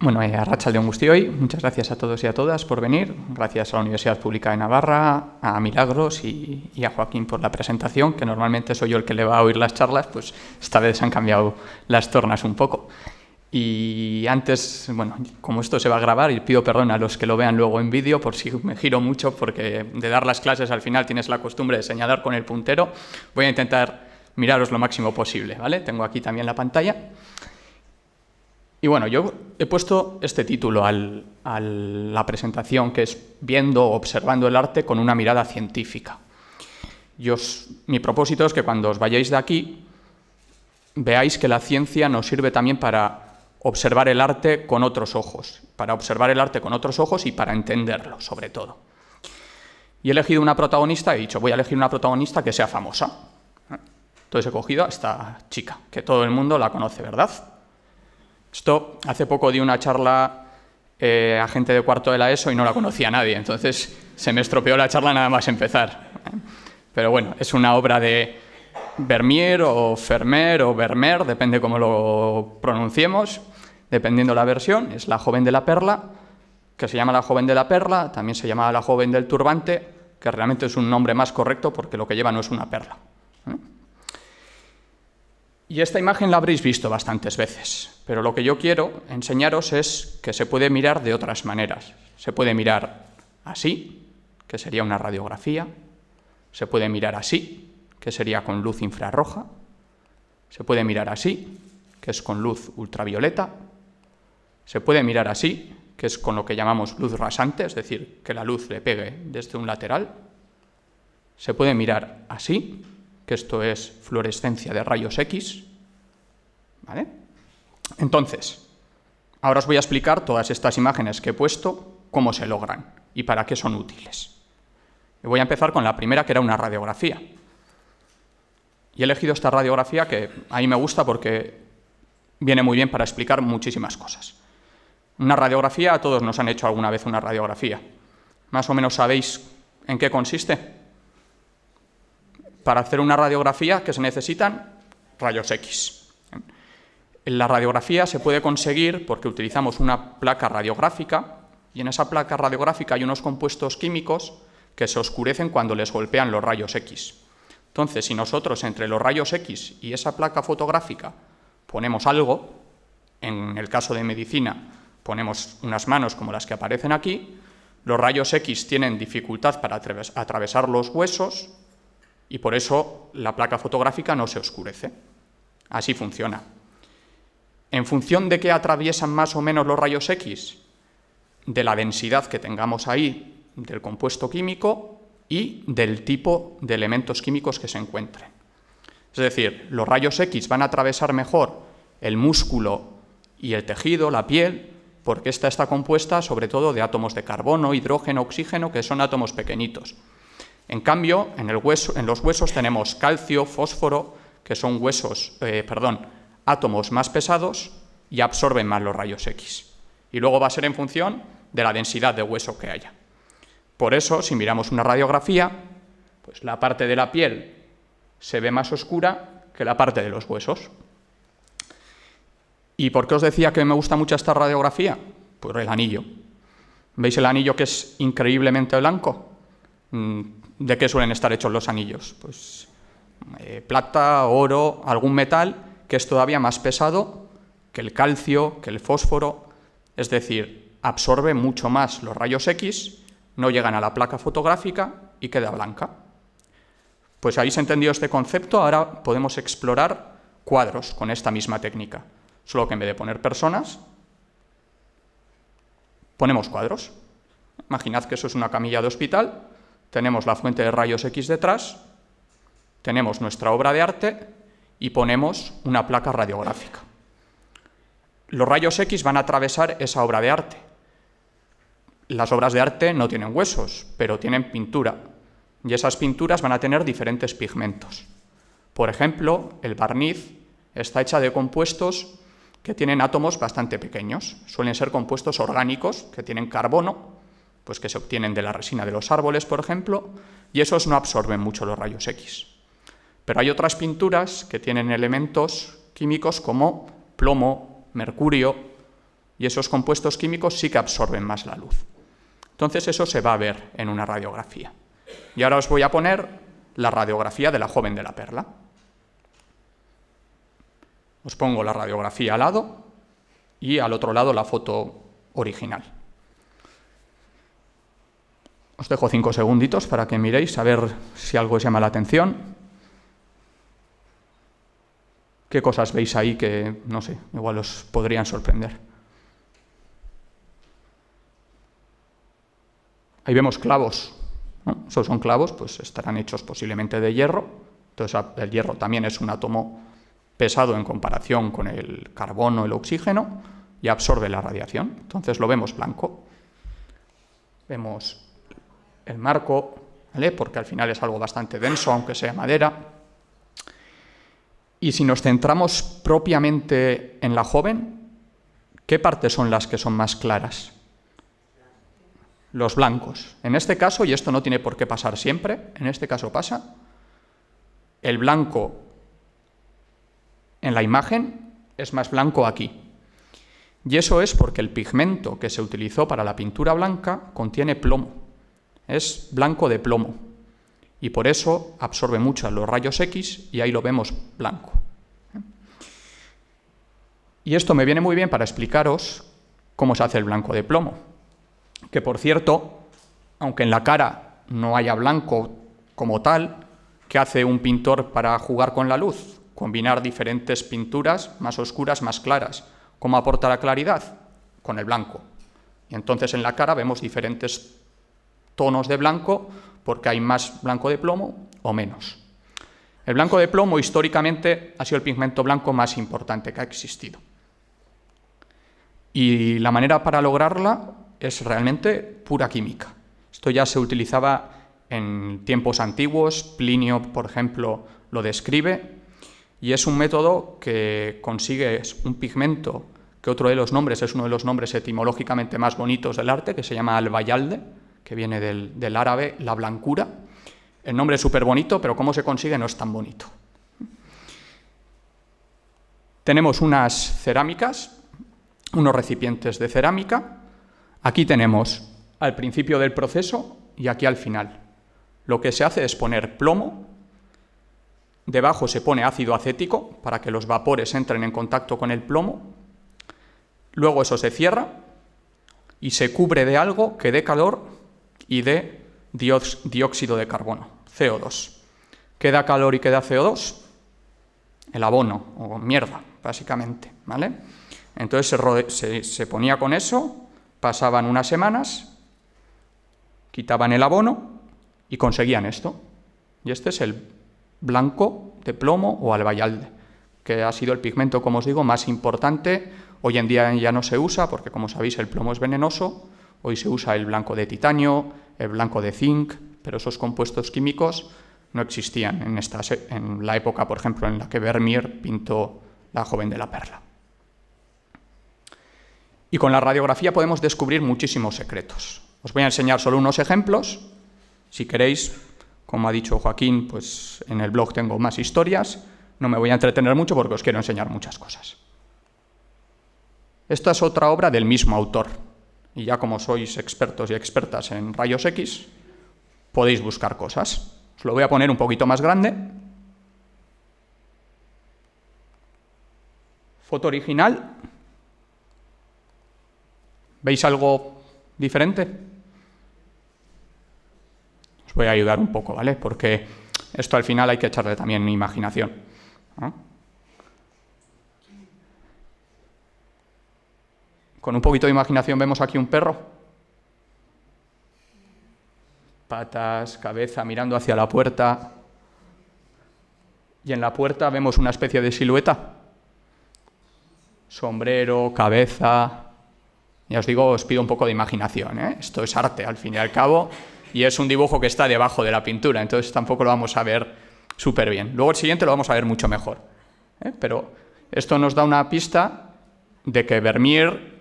Bueno, eh, a Rachel de hoy. muchas gracias a todos y a todas por venir. Gracias a la Universidad Pública de Navarra, a Milagros y, a Joaquín por la presentación, que normalmente soy yo el que le va a oír las charlas, pues esta vez se han cambiado las tornas un poco. Y antes, bueno, como esto se va a grabar, y pido perdón a los que lo vean luego en vídeo por si me giro mucho, porque de dar las clases al final tienes la costumbre de señalar con el puntero. Voy a intentar miraros lo máximo posible, ¿vale? Tengo aquí también la pantalla. Y bueno, yo he puesto este título a la presentación, que es Viendo, o observando el arte con una mirada científica. mi propósito es que cuando os vayáis de aquí, veáis que la ciencia nos sirve también para observar el arte con otros ojos, para observar el arte con otros ojos y para entenderlo, sobre todo. Y he elegido una protagonista, he dicho, voy a elegir una protagonista que sea famosa. Entonces he cogido a esta chica, que todo el mundo la conoce, ¿verdad? Esto hace poco di una charla eh, a gente de cuarto de la ESO y no la conocía nadie, entonces se me estropeó la charla nada más empezar. Pero bueno, es una obra de Vermeer o Fermer o Vermeer, depende cómo lo pronunciemos, dependiendo la versión, es La joven de la perla, que se llama La joven de la perla, también se llama La joven del turbante, que realmente es un nombre más correcto porque lo que lleva no es una perla. ¿eh? Y esta imagen la habréis visto bastantes veces, pero lo que yo quiero enseñaros es que se puede mirar de otras maneras. Se puede mirar así, que sería una radiografía, se puede mirar así, que sería con luz infrarroja, se puede mirar así, que es con luz ultravioleta, se puede mirar así, que es con lo que llamamos luz rasante, es decir, que la luz le pegue desde un lateral, se puede mirar así, que esto es fluorescencia de rayos X. ¿Vale? Entonces, ahora os voy a explicar todas estas imágenes que he puesto, cómo se logran y para qué son útiles. voy a empezar con la primera, que era una radiografía. Y he elegido esta radiografía que a mí me gusta porque viene muy bien para explicar muchísimas cosas. Una radiografía, a todos nos han hecho alguna vez una radiografía. ¿Más o menos sabéis en qué consiste? para hacer una radiografía que se necesitan rayos X. La radiografía se puede conseguir porque utilizamos una placa radiográfica y en esa placa radiográfica hay unos compuestos químicos que se oscurecen cuando les golpean los rayos X. Entonces, si nosotros entre los rayos X y esa placa fotográfica ponemos algo, en el caso de medicina ponemos unas manos como las que aparecen aquí, los rayos X tienen dificultad para atravesar los huesos, y por eso la placa fotográfica no se oscurece. Así funciona. En función de qué atraviesan más o menos los rayos X, de la densidad que tengamos ahí del compuesto químico y del tipo de elementos químicos que se encuentren. Es decir, los rayos X van a atravesar mejor el músculo y el tejido, la piel, porque esta está compuesta sobre todo de átomos de carbono, hidrógeno, oxígeno, que son átomos pequeñitos. En cambio, en, los huesos tenemos calcio, fósforo, que son huesos, eh, perdón, átomos más pesados y absorben más los rayos X. Y luego va a ser en función de la densidad de hueso que haya. Por eso, si miramos una radiografía, pues la parte de la piel se ve más oscura que la parte de los huesos. ¿Y por qué os decía que me gusta mucho esta radiografía? Pues el anillo. ¿Veis el anillo que es increíblemente blanco? Mm, ¿De qué suelen estar hechos los anillos? Pues eh, plata, oro, algún metal que es todavía más pesado que el calcio, que el fósforo, es decir, absorbe mucho más los rayos X, no llegan a la placa fotográfica y queda blanca. Pues habéis entendido este concepto, ahora podemos explorar cuadros con esta misma técnica, solo que en vez de poner personas, ponemos cuadros. Imaginad que eso es una camilla de hospital, tenemos la fuente de rayos X detrás, tenemos nuestra obra de arte y ponemos una placa radiográfica. Los rayos X van a atravesar esa obra de arte. Las obras de arte no tienen huesos, pero tienen pintura, y esas pinturas van a tener diferentes pigmentos. Por ejemplo, el barniz está hecha de compuestos que tienen átomos bastante pequeños. Suelen ser compuestos orgánicos, que tienen carbono, pues que se obtienen de la resina de los árboles, por ejemplo, y esos no absorben mucho los rayos X. Pero hay otras pinturas que tienen elementos químicos como plomo, mercurio, y esos compuestos químicos sí que absorben más la luz. Entonces eso se va a ver en una radiografía. Y ahora os voy a poner la radiografía de la joven de la perla. Os pongo la radiografía al lado y al otro lado la foto original. Os dejo cinco segunditos para que miréis a ver si algo os llama la atención. ¿Qué cosas veis ahí que, no sé, igual os podrían sorprender? Ahí vemos clavos. Esos son clavos, pues estarán hechos posiblemente de hierro. Entonces el hierro también es un átomo pesado en comparación con el carbono, el oxígeno, y absorbe la radiación. Entonces lo vemos blanco. Vemos el marco, porque al final es algo bastante denso, aunque sea madera. Y si nos centramos propiamente en la joven, ¿qué partes son las que son más claras? Los blancos. En este caso, y esto no tiene por qué pasar siempre, en este caso pasa, el blanco en la imagen es más blanco aquí. Y eso es porque el pigmento que se utilizó para la pintura blanca contiene plomo es blanco de plomo y por eso absorbe mucho los rayos X y ahí lo vemos blanco. Y esto me viene muy bien para explicaros cómo se hace el blanco de plomo, que por cierto, aunque en la cara no haya blanco como tal, ¿qué hace un pintor para jugar con la luz? Combinar diferentes pinturas más oscuras, más claras. ¿Cómo aporta la claridad? Con el blanco. Y entonces en la cara vemos diferentes tonos de blanco porque hay más blanco de plomo o menos. El blanco de plomo históricamente ha sido el pigmento blanco más importante que ha existido. Y la manera para lograrla es realmente pura química. Esto ya se utilizaba en tiempos antiguos, Plinio, por ejemplo, lo describe, y es un método que consigue un pigmento, que otro de los nombres es uno de los nombres etimológicamente más bonitos del arte, que se llama albayalde, que viene del, árabe, la blancura. El nombre es súper bonito, pero cómo se consigue no es tan bonito. Tenemos unas cerámicas, unos recipientes de cerámica. Aquí tenemos al principio del proceso y aquí al final. Lo que se hace es poner plomo, debajo se pone ácido acético para que los vapores entren en contacto con el plomo, luego eso se cierra y se cubre de algo que dé calor y de dióxido de carbono, CO2. Queda calor y queda CO2, el abono o mierda, básicamente, ¿vale? Entonces se, se ponía con eso, pasaban unas semanas, quitaban el abono y conseguían esto. Y este es el blanco de plomo o albayalde, que ha sido el pigmento, como os digo, más importante. Hoy en día ya no se usa porque, como sabéis, el plomo es venenoso Hoy se usa el blanco de titanio, el blanco de zinc, pero esos compuestos químicos no existían en, en la época, por ejemplo, en la que Vermeer pintó La joven de la perla. Y con la radiografía podemos descubrir muchísimos secretos. Os voy a enseñar solo unos ejemplos. Si queréis, como ha dicho Joaquín, pues en el blog tengo más historias. No me voy a entretener mucho porque os quiero enseñar muchas cosas. Esta es otra obra del mismo autor, y ya como sois expertos y expertas en rayos X, podéis buscar cosas. Os lo voy a poner un poquito más grande. Foto original. ¿Veis algo diferente? Os voy a ayudar un poco, ¿vale? Porque esto al final hay que echarle también imaginación. ¿no? Con un poquito de imaginación vemos aquí un perro. Patas, cabeza mirando hacia la puerta. Y en la puerta vemos una especie de silueta. Sombrero, cabeza. Ya os digo, os pido un poco de imaginación. ¿eh? Esto es arte, al fin y al cabo. Y es un dibujo que está debajo de la pintura, entonces tampoco lo vamos a ver súper bien. Luego el siguiente lo vamos a ver mucho mejor. ¿eh? Pero esto nos da una pista de que Vermeer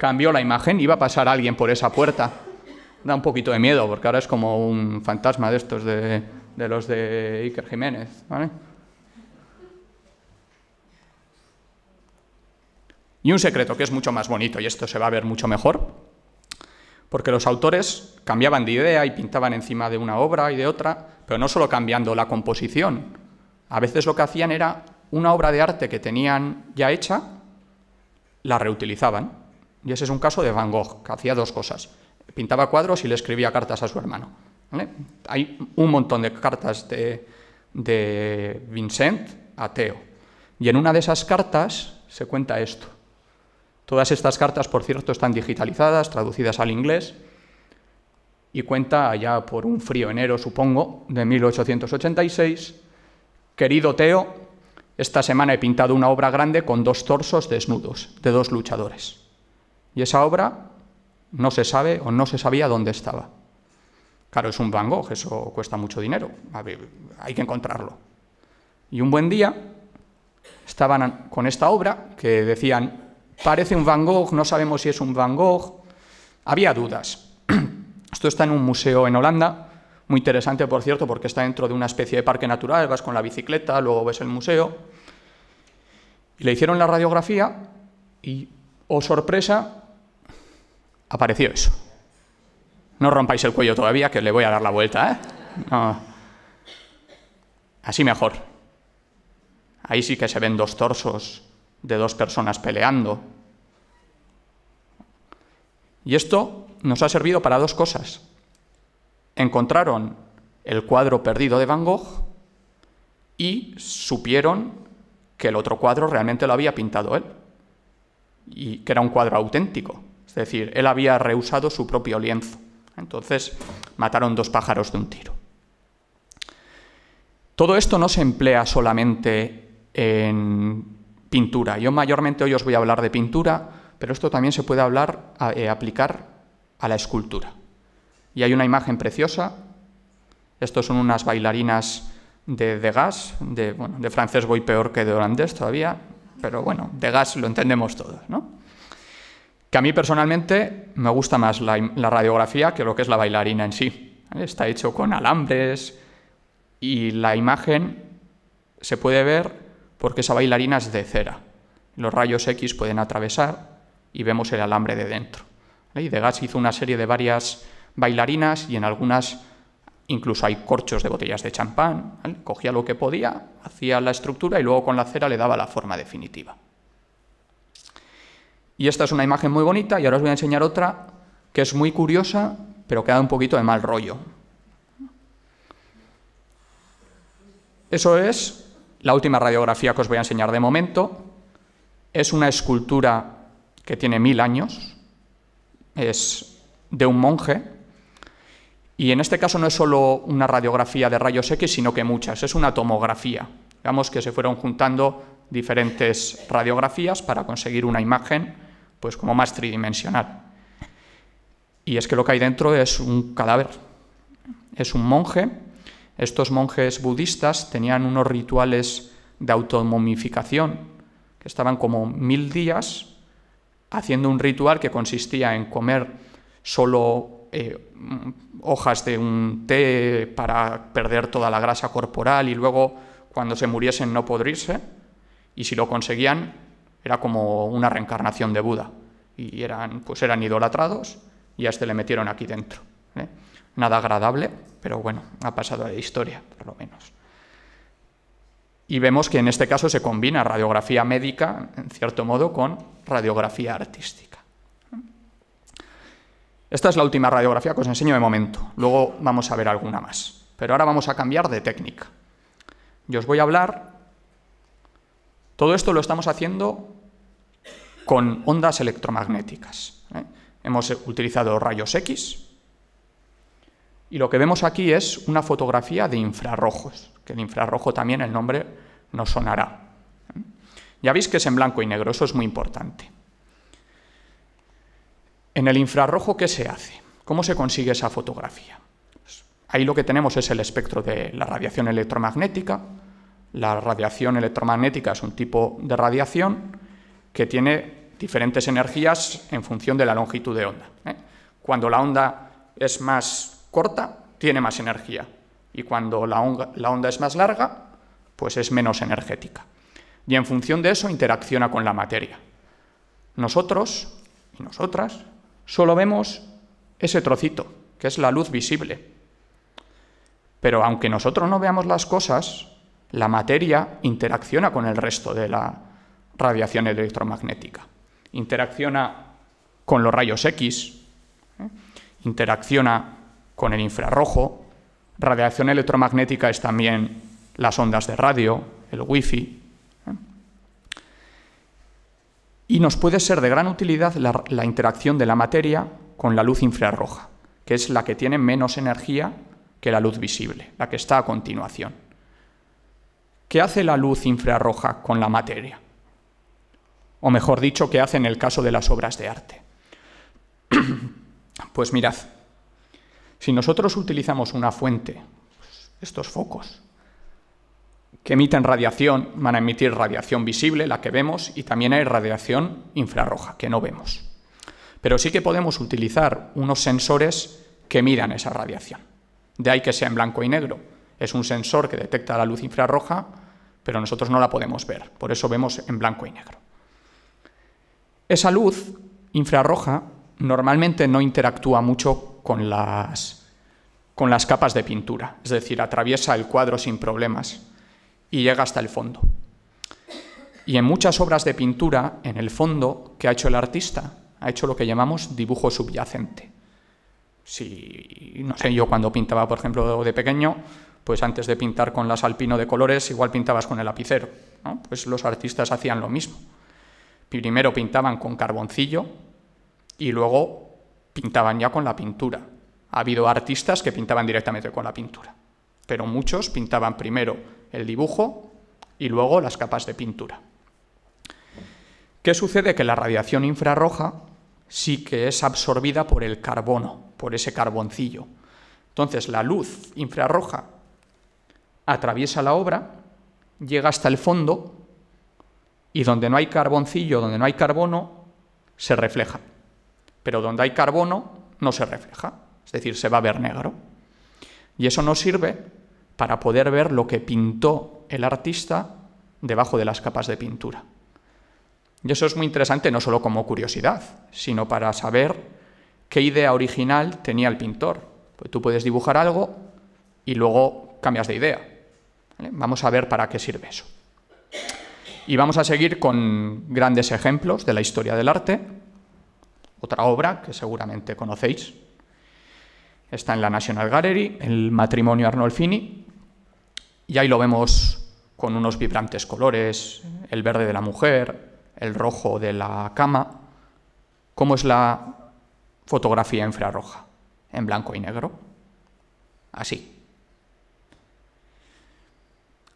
cambió la imagen, iba a pasar alguien por esa puerta. Da un poquito de miedo, porque ahora es como un fantasma de estos de, los de Iker Jiménez. Y un secreto que es mucho más bonito, y esto se va a ver mucho mejor, porque los autores cambiaban de idea y pintaban encima de una obra y de otra, pero no solo cambiando la composición. A veces lo que hacían era una obra de arte que tenían ya hecha, la reutilizaban. Y ese es un caso de Van Gogh, que hacía dos cosas. Pintaba cuadros y le escribía cartas a su hermano. Hay un montón de cartas de, Vincent a Theo. Y en una de esas cartas se cuenta esto. Todas estas cartas, por cierto, están digitalizadas, traducidas al inglés, y cuenta allá por un frío enero, supongo, de 1886, querido Teo, esta semana he pintado una obra grande con dos torsos desnudos de dos luchadores. Y esa obra no se sabe o no se sabía dónde estaba. Claro, es un Van Gogh, eso cuesta mucho dinero, hay que encontrarlo. Y un buen día estaban con esta obra que decían, parece un Van Gogh, no sabemos si es un Van Gogh. Había dudas. Esto está en un museo en Holanda, muy interesante por cierto, porque está dentro de una especie de parque natural, vas con la bicicleta, luego ves el museo. Y le hicieron la radiografía y o sorpresa, apareció eso. No rompáis el cuello todavía, que le voy a dar la vuelta, ¿eh? Así mejor. Ahí sí que se ven dos torsos de dos personas peleando. Y esto nos ha servido para dos cosas. Encontraron el cuadro perdido de Van Gogh y supieron que el otro cuadro realmente lo había pintado él y que era un cuadro auténtico. Es decir, él había rehusado su propio lienzo. Entonces mataron dos pájaros de un tiro. Todo esto no se emplea solamente en pintura. Yo mayormente hoy os voy a hablar de pintura, pero esto también se puede hablar, eh, aplicar a la escultura. Y hay una imagen preciosa. Estos son unas bailarinas de, gas, de, bueno, de francés voy peor que de holandés todavía, pero bueno, de gas lo entendemos todos, ¿no? Que a mí personalmente me gusta más la, radiografía que lo que es la bailarina en sí. Está hecho con alambres y la imagen se puede ver porque esa bailarina es de cera. Los rayos X pueden atravesar y vemos el alambre de dentro. Y de Degas hizo una serie de varias bailarinas y en algunas Incluso hay corchos de botellas de champán. Cogía lo que podía, hacía la estructura y luego con la cera le daba la forma definitiva. Y esta es una imagen muy bonita y ahora os voy a enseñar otra que es muy curiosa, pero que da un poquito de mal rollo. Eso es la última radiografía que os voy a enseñar de momento. Es una escultura que tiene mil años, es de un monje y en este caso no es solo una radiografía de rayos X, sino que muchas, es una tomografía. Digamos que se fueron juntando diferentes radiografías para conseguir una imagen pues como más tridimensional. Y es que lo que hay dentro es un cadáver. Es un monje. Estos monjes budistas tenían unos rituales de automomificación que estaban como mil días haciendo un ritual que consistía en comer solo eh, mm, hojas de un té para perder toda la grasa corporal y luego cuando se muriesen no podrirse. Y si lo conseguían, era como una reencarnación de Buda. Y eran, pues eran idolatrados y a este le metieron aquí dentro. ¿eh? Nada agradable, pero bueno, ha pasado a historia, por lo menos. Y vemos que en este caso se combina radiografía médica, en cierto modo, con radiografía artística. Esta es la última radiografía que os enseño de momento. Luego vamos a ver alguna más. Pero ahora vamos a cambiar de técnica. Yo os voy a hablar... Todo esto lo estamos haciendo con ondas electromagnéticas. ¿eh? Hemos utilizado rayos X. Y lo que vemos aquí es una fotografía de infrarrojos. Que el infrarrojo también el nombre nos sonará. ¿eh? Ya veis que es en blanco y negro, eso es muy importante. En el infrarrojo, ¿qué se hace? ¿Cómo se consigue esa fotografía? Pues, ahí lo que tenemos es el espectro de la radiación electromagnética. La radiación electromagnética es un tipo de radiación que tiene diferentes energías en función de la longitud de onda. ¿eh? Cuando la onda es más corta, tiene más energía. Y cuando la onda es más larga, pues es menos energética. Y en función de eso interacciona con la materia. Nosotros y nosotras solo vemos ese trocito, que es la luz visible. Pero aunque nosotros no veamos las cosas, la materia interacciona con el resto de la radiación electromagnética. Interacciona con los rayos X, ¿eh? interacciona con el infrarrojo, radiación electromagnética es también las ondas de radio, el wifi, y nos puede ser de gran utilidad la, interacción de la materia con la luz infrarroja, que es la que tiene menos energía que la luz visible, la que está a continuación. ¿Qué hace la luz infrarroja con la materia? O mejor dicho, ¿qué hace en el caso de las obras de arte? pues mirad, si nosotros utilizamos una fuente, pues, estos focos, que emiten radiación, van a emitir radiación visible, la que vemos, y también hay radiación infrarroja, que no vemos. Pero sí que podemos utilizar unos sensores que miran esa radiación. De ahí que sea en blanco y negro. Es un sensor que detecta la luz infrarroja, pero nosotros no la podemos ver, por eso vemos en blanco y negro. Esa luz infrarroja normalmente no interactúa mucho con las, con las capas de pintura, es decir, atraviesa el cuadro sin problemas y llega hasta el fondo. Y en muchas obras de pintura, en el fondo, ¿qué ha hecho el artista? Ha hecho lo que llamamos dibujo subyacente. Si, no sé, yo cuando pintaba, por ejemplo, de pequeño, pues antes de pintar con las alpino de colores, igual pintabas con el lapicero. Pues los artistas hacían lo mismo. Primero pintaban con carboncillo y luego pintaban ya con la pintura. Ha habido artistas que pintaban directamente con la pintura, pero muchos pintaban primero el dibujo y luego las capas de pintura. ¿Qué sucede? Que la radiación infrarroja sí que es absorbida por el carbono, por ese carboncillo. Entonces la luz infrarroja atraviesa la obra, llega hasta el fondo y donde no hay carboncillo, donde no hay carbono, se refleja. Pero donde hay carbono no se refleja, es decir, se va a ver negro. Y eso no sirve para poder ver lo que pintó el artista debajo de las capas de pintura. Y eso es muy interesante no solo como curiosidad, sino para saber qué idea original tenía el pintor. Pues tú puedes dibujar algo y luego cambias de idea. Vamos a ver para qué sirve eso. Y vamos a seguir con grandes ejemplos de la historia del arte. Otra obra que seguramente conocéis. Está en la National Gallery, el matrimonio Arnolfini, y ahí lo vemos con unos vibrantes colores, el verde de la mujer, el rojo de la cama, ¿Cómo es la fotografía infrarroja, en blanco y negro. Así.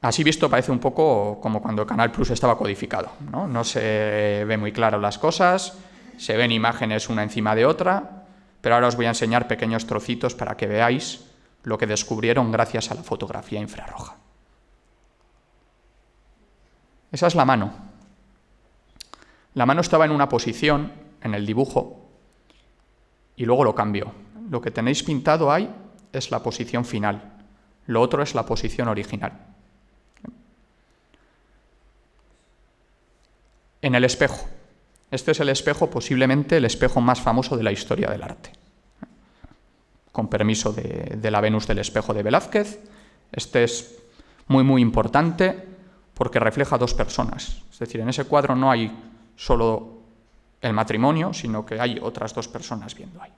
Así visto parece un poco como cuando Canal Plus estaba codificado, ¿no? No se ve muy claro las cosas, se ven imágenes una encima de otra, pero ahora os voy a enseñar pequeños trocitos para que veáis lo que descubrieron gracias a la fotografía infrarroja. Esa es la mano. La mano estaba en una posición, en el dibujo, y luego lo cambió. Lo que tenéis pintado ahí es la posición final. Lo otro es la posición original. En el espejo. Este es el espejo, posiblemente el espejo más famoso de la historia del arte. Con permiso de, de la Venus del espejo de Velázquez. Este es muy, muy importante porque refleja dos personas. Es decir, en ese cuadro no hay solo el matrimonio, sino que hay otras dos personas viendo ahí.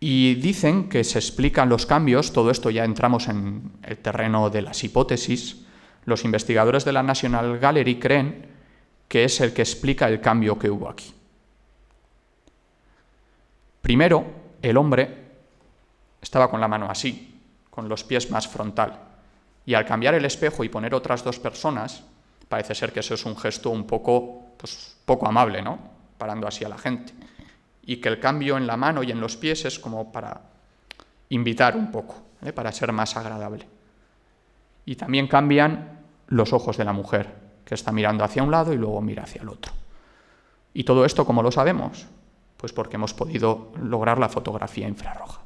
Y dicen que se explican los cambios, todo esto ya entramos en el terreno de las hipótesis, los investigadores de la National Gallery creen que es el que explica el cambio que hubo aquí. Primero, el hombre estaba con la mano así, con los pies más frontal, y al cambiar el espejo y poner otras dos personas, parece ser que eso es un gesto un poco, pues, poco amable, ¿no? Parando así a la gente. Y que el cambio en la mano y en los pies es como para invitar un poco, ¿eh? para ser más agradable. Y también cambian los ojos de la mujer, que está mirando hacia un lado y luego mira hacia el otro. ¿Y todo esto cómo lo sabemos? Pues porque hemos podido lograr la fotografía infrarroja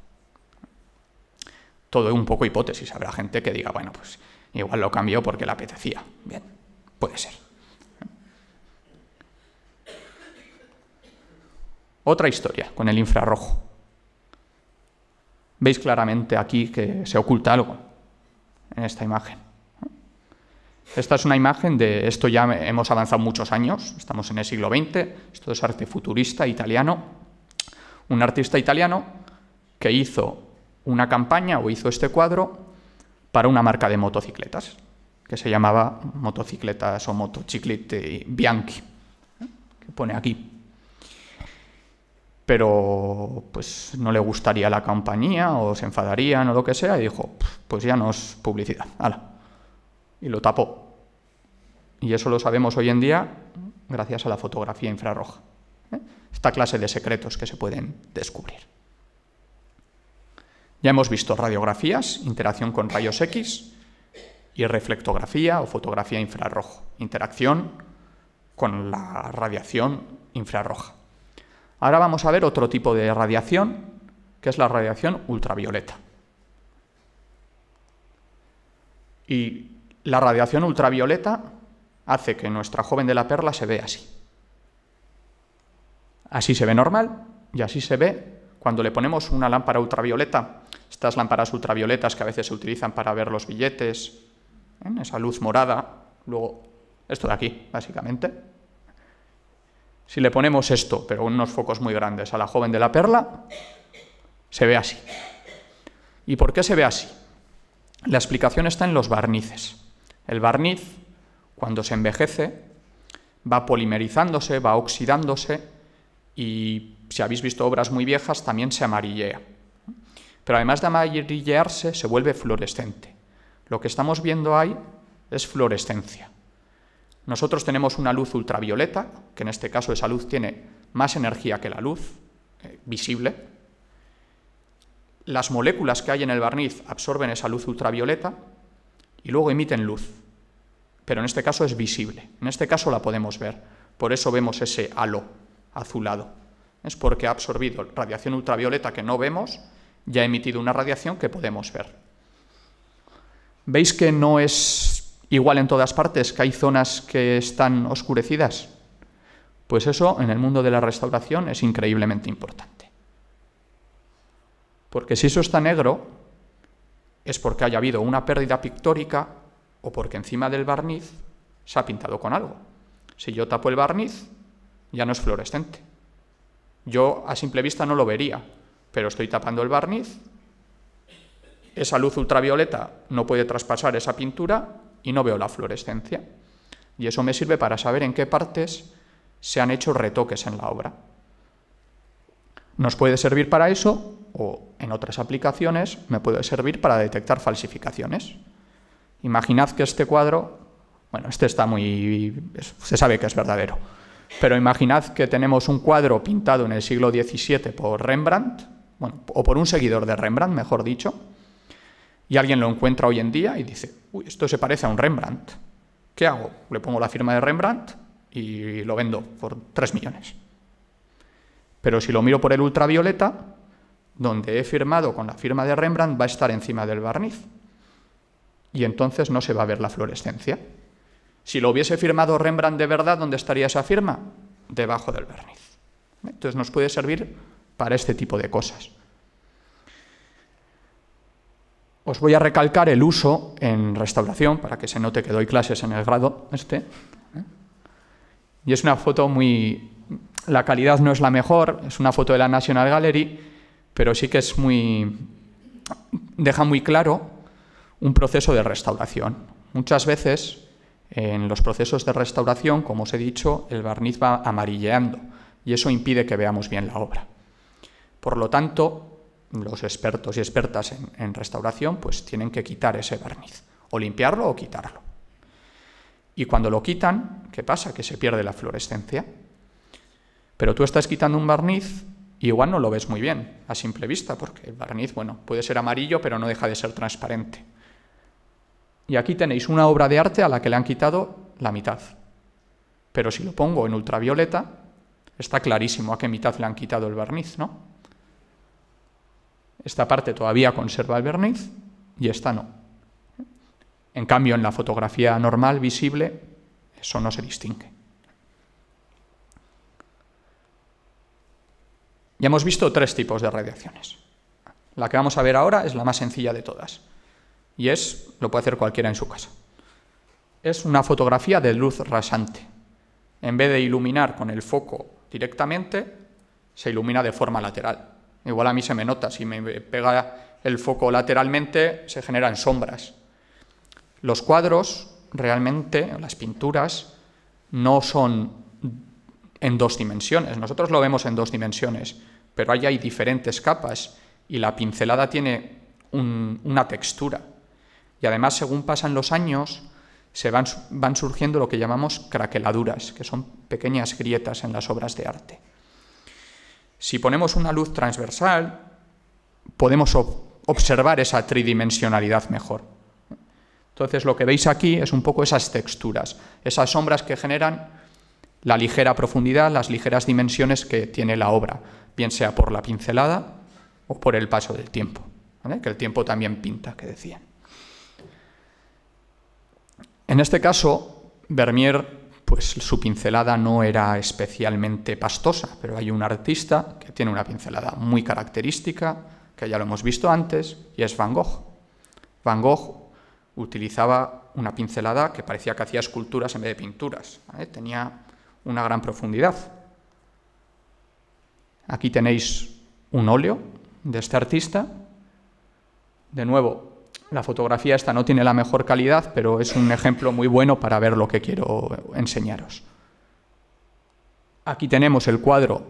todo un poco hipótesis. Habrá gente que diga, bueno, pues igual lo cambió porque le apetecía. Bien, puede ser. Otra historia con el infrarrojo. Veis claramente aquí que se oculta algo en esta imagen. Esta es una imagen de esto ya hemos avanzado muchos años, estamos en el siglo XX, esto es arte futurista italiano, un artista italiano que hizo una campaña o hizo este cuadro para una marca de motocicletas, que se llamaba Motocicletas o Motociclete Bianchi, ¿eh? que pone aquí. Pero pues no le gustaría la compañía o se enfadarían o lo que sea y dijo, pues ya no es publicidad, ala. Y lo tapó. Y eso lo sabemos hoy en día gracias a la fotografía infrarroja. ¿eh? Esta clase de secretos que se pueden descubrir. Ya hemos visto radiografías, interacción con rayos X, y reflectografía o fotografía infrarrojo, interacción con la radiación infrarroja. Ahora vamos a ver otro tipo de radiación, que es la radiación ultravioleta. Y la radiación ultravioleta hace que nuestra joven de la perla se vea así. Así se ve normal y así se ve cuando le ponemos una lámpara ultravioleta estas lámparas ultravioletas que a veces se utilizan para ver los billetes, ¿eh? esa luz morada, luego esto de aquí, básicamente. Si le ponemos esto, pero unos focos muy grandes, a la joven de la perla, se ve así. ¿Y por qué se ve así? La explicación está en los barnices. El barniz, cuando se envejece, va polimerizándose, va oxidándose y si habéis visto obras muy viejas, también se amarillea. Pero además de amarillearse, se vuelve fluorescente. Lo que estamos viendo ahí es fluorescencia. Nosotros tenemos una luz ultravioleta, que en este caso esa luz tiene más energía que la luz eh, visible. Las moléculas que hay en el barniz absorben esa luz ultravioleta y luego emiten luz, pero en este caso es visible, en este caso la podemos ver, por eso vemos ese halo azulado. Es porque ha absorbido radiación ultravioleta que no vemos ya ha emitido una radiación que podemos ver. ¿Veis que no es igual en todas partes, que hay zonas que están oscurecidas? Pues eso en el mundo de la restauración es increíblemente importante. Porque si eso está negro, es porque haya habido una pérdida pictórica o porque encima del barniz se ha pintado con algo. Si yo tapo el barniz, ya no es fluorescente. Yo a simple vista no lo vería, pero estoy tapando el barniz, esa luz ultravioleta no puede traspasar esa pintura y no veo la fluorescencia. Y eso me sirve para saber en qué partes se han hecho retoques en la obra. Nos puede servir para eso o en otras aplicaciones me puede servir para detectar falsificaciones. Imaginad que este cuadro, bueno, este está muy... se sabe que es verdadero, pero imaginad que tenemos un cuadro pintado en el siglo XVII por Rembrandt bueno, o por un seguidor de Rembrandt, mejor dicho, y alguien lo encuentra hoy en día y dice, uy, esto se parece a un Rembrandt. ¿Qué hago? Le pongo la firma de Rembrandt y lo vendo por 3 millones. Pero si lo miro por el ultravioleta, donde he firmado con la firma de Rembrandt va a estar encima del barniz. Y entonces no se va a ver la fluorescencia. Si lo hubiese firmado Rembrandt de verdad, ¿dónde estaría esa firma? Debajo del barniz. Entonces nos puede servir para este tipo de cosas. Os voy a recalcar el uso en restauración, para que se note que doy clases en el grado este. ¿eh? Y es una foto muy... La calidad no es la mejor, es una foto de la National Gallery, pero sí que es muy... deja muy claro un proceso de restauración. Muchas veces en los procesos de restauración, como os he dicho, el barniz va amarilleando y eso impide que veamos bien la obra. Por lo tanto, los expertos y expertas en, restauración pues tienen que quitar ese barniz, o limpiarlo o quitarlo. Y cuando lo quitan, ¿qué pasa? Que se pierde la fluorescencia. Pero tú estás quitando un barniz y igual no lo ves muy bien a simple vista, porque el barniz, bueno, puede ser amarillo, pero no deja de ser transparente. Y aquí tenéis una obra de arte a la que le han quitado la mitad. Pero si lo pongo en ultravioleta, está clarísimo a qué mitad le han quitado el barniz, ¿no? Esta parte todavía conserva el verniz y esta no. En cambio, en la fotografía normal, visible, eso no se distingue. Ya hemos visto tres tipos de radiaciones. La que vamos a ver ahora es la más sencilla de todas. Y es, lo puede hacer cualquiera en su casa. Es una fotografía de luz rasante. En vez de iluminar con el foco directamente, se ilumina de forma lateral. Igual a mí se me nota, si me pega el foco lateralmente se generan sombras. Los cuadros realmente, las pinturas, no son en dos dimensiones. Nosotros lo vemos en dos dimensiones, pero ahí hay diferentes capas y la pincelada tiene una textura. Y además, según pasan los años, se van, van surgiendo lo que llamamos craqueladuras, que son pequeñas grietas en las obras de arte. Si ponemos una luz transversal, podemos observar esa tridimensionalidad mejor. Entonces lo que veis aquí es un poco esas texturas, esas sombras que generan la ligera profundidad, las ligeras dimensiones que tiene la obra, bien sea por la pincelada o por el paso del tiempo, que el tiempo también pinta, que decían. En este caso, Vermeer pues su pincelada no era especialmente pastosa, pero hay un artista que tiene una pincelada muy característica, que ya lo hemos visto antes, y es Van Gogh. Van Gogh utilizaba una pincelada que parecía que hacía esculturas en vez de pinturas, tenía una gran profundidad. Aquí tenéis un óleo de este artista. De nuevo, la fotografía esta no tiene la mejor calidad, pero es un ejemplo muy bueno para ver lo que quiero enseñaros. Aquí tenemos el cuadro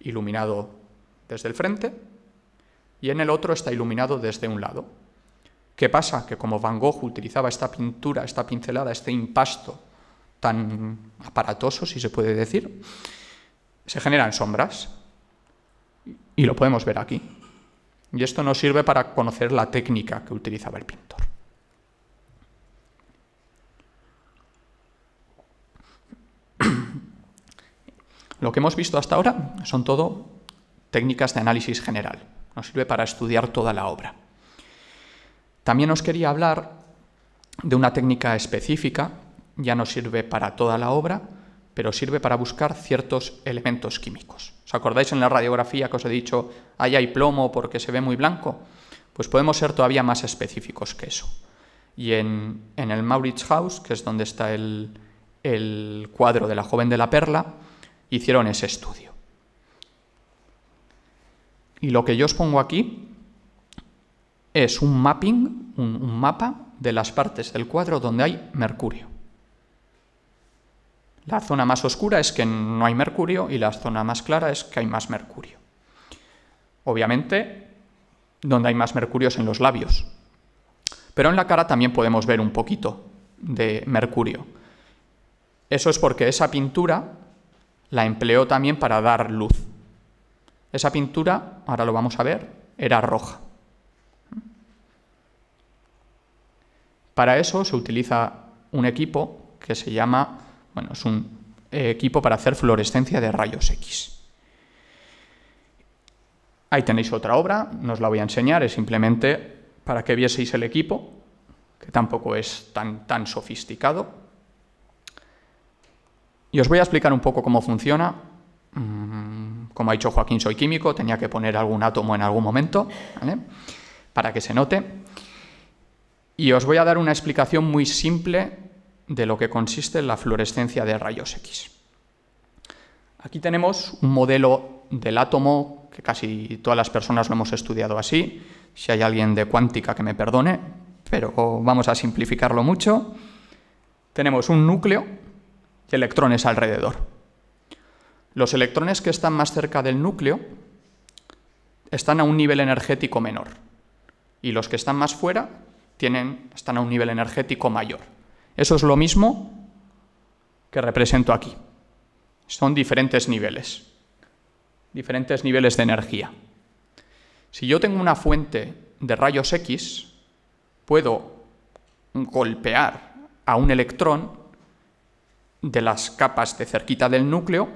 iluminado desde el frente y en el otro está iluminado desde un lado. ¿Qué pasa? Que como Van Gogh utilizaba esta pintura, esta pincelada, este impasto tan aparatoso, si se puede decir, se generan sombras. Y lo podemos ver aquí. Y esto nos sirve para conocer la técnica que utilizaba el pintor. Lo que hemos visto hasta ahora son todo técnicas de análisis general. Nos sirve para estudiar toda la obra. También os quería hablar de una técnica específica, ya nos sirve para toda la obra, pero sirve para buscar ciertos elementos químicos. ¿Os acordáis en la radiografía que os he dicho, ahí hay plomo porque se ve muy blanco? Pues podemos ser todavía más específicos que eso. Y en, el Maurits House, que es donde está el, cuadro de la joven de la perla, hicieron ese estudio. Y lo que yo os pongo aquí es un mapping, un mapa de las partes del cuadro donde hay mercurio. La zona más oscura es que no hay mercurio y la zona más clara es que hay más mercurio. Obviamente, donde hay más mercurio es en los labios. Pero en la cara también podemos ver un poquito de mercurio. Eso es porque esa pintura la empleó también para dar luz. Esa pintura, ahora lo vamos a ver, era roja. Para eso se utiliza un equipo que se llama bueno, es un eh, equipo para hacer fluorescencia de rayos X. Ahí tenéis otra obra, no os la voy a enseñar, es simplemente para que vieseis el equipo, que tampoco es tan, tan sofisticado. Y os voy a explicar un poco cómo funciona. Mm, como ha dicho Joaquín, soy químico, tenía que poner algún átomo en algún momento, para que se note. Y os voy a dar una explicación muy simple de lo que consiste la fluorescencia de rayos X. Aquí tenemos un modelo del átomo, que casi todas las personas lo hemos estudiado así, si hay alguien de cuántica que me perdone, pero vamos a simplificarlo mucho. Tenemos un núcleo y electrones alrededor. Los electrones que están más cerca del núcleo están a un nivel energético menor y los que están más fuera tienen, están a un nivel energético mayor. Eso es lo mismo que represento aquí. Son diferentes niveles, diferentes niveles de energía. Si yo tengo una fuente de rayos X, puedo golpear a un electrón de las capas de cerquita del núcleo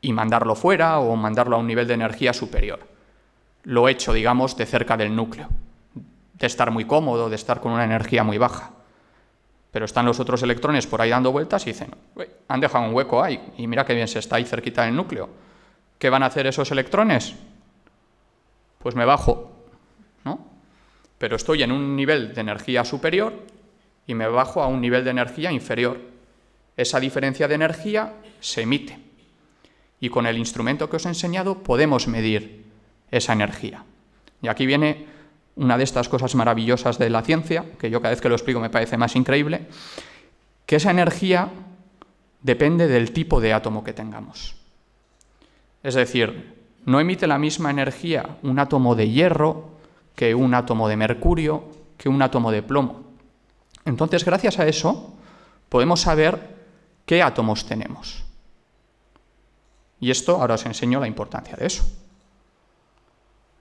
y mandarlo fuera o mandarlo a un nivel de energía superior. Lo he hecho, digamos, de cerca del núcleo, de estar muy cómodo, de estar con una energía muy baja pero están los otros electrones por ahí dando vueltas y dicen, han dejado un hueco ahí, y mira qué bien se está ahí cerquita del núcleo. ¿Qué van a hacer esos electrones? Pues me bajo, ¿no? Pero estoy en un nivel de energía superior y me bajo a un nivel de energía inferior. Esa diferencia de energía se emite. Y con el instrumento que os he enseñado podemos medir esa energía. Y aquí viene una de estas cosas maravillosas de la ciencia, que yo cada vez que lo explico me parece más increíble, que esa energía depende del tipo de átomo que tengamos. Es decir, no emite la misma energía un átomo de hierro que un átomo de mercurio, que un átomo de plomo. Entonces, gracias a eso, podemos saber qué átomos tenemos. Y esto ahora os enseño la importancia de eso.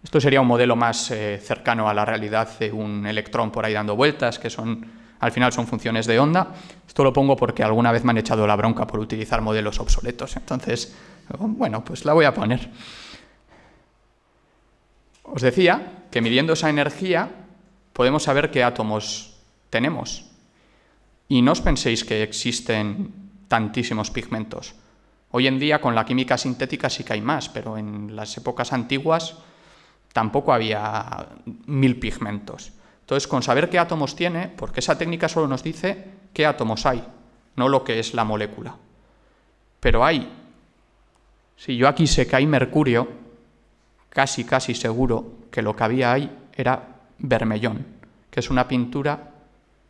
Esto sería un modelo más eh, cercano a la realidad de un electrón por ahí dando vueltas, que son al final son funciones de onda. Esto lo pongo porque alguna vez me han echado la bronca por utilizar modelos obsoletos. Entonces, bueno, pues la voy a poner. Os decía que midiendo esa energía podemos saber qué átomos tenemos. Y no os penséis que existen tantísimos pigmentos. Hoy en día con la química sintética sí que hay más, pero en las épocas antiguas tampoco había mil pigmentos. Entonces, con saber qué átomos tiene, porque esa técnica solo nos dice qué átomos hay, no lo que es la molécula. Pero hay, si yo aquí sé que hay mercurio, casi, casi seguro que lo que había ahí era vermellón, que es una pintura